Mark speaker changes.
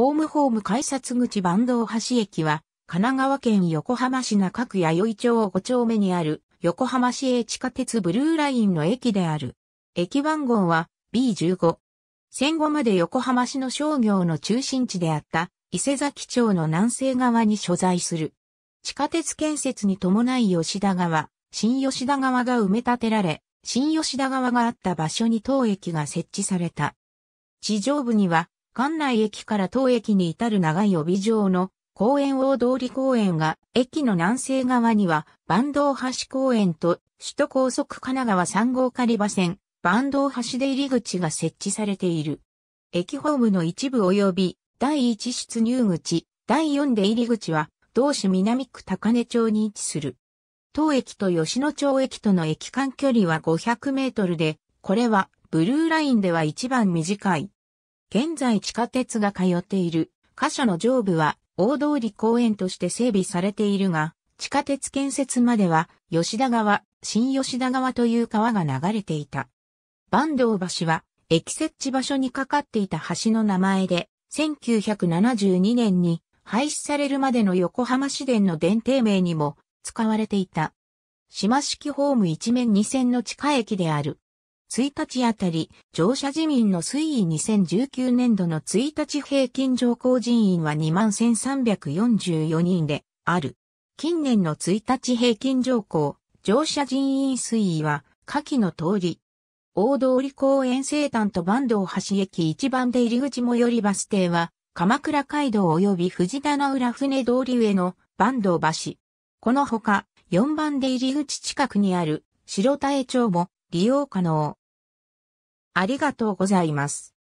Speaker 1: ホームホーム改札口坂東橋駅は、神奈川県横
Speaker 2: 浜市中区弥生町5丁目にある、横浜市営地下鉄ブルーラインの駅である。駅番号は B15。戦後まで横浜市の商業の中心地であった伊勢崎町の南西側に所在する。地下鉄建設に伴い吉田川、新吉田川が埋め立てられ、新吉田川があった場所に当駅が設置された。地上部には館内駅から当駅に至る長い帯状の公園大通り公園が、駅の南西側には、坂東橋公園と、首都高速神奈川3号狩場線、坂東橋出入り口が設置されている。駅ホームの一部及び、第1出入口、第4出入り口は、同市南区高根町に位置する。当駅と吉野町駅との駅間距離は500メートルで、これはブルーラインでは一番短い。現在地下鉄が通っている箇所の上部は大通り公園として整備されているが、地下鉄建設までは吉田川、新吉田川という川が流れていた。坂東橋は駅設置場所にかかっていた橋の名前で、1972年に廃止されるまでの横浜市電の電停名にも使われていた。島式ホーム一面二線の地下駅である。1日あたり、乗車人員の推移2019年度の1日平均乗降人員は21,344人である。近年の1日平均乗降、乗車人員推移は、下記の通り。大通公園西端と坂東橋駅一番で入り口最寄りバス停は、鎌倉街道及び藤棚浦船通り上の坂東橋。このほか、4番出入り口近くにある白田江町も利用
Speaker 1: 可能。ありがとうございます。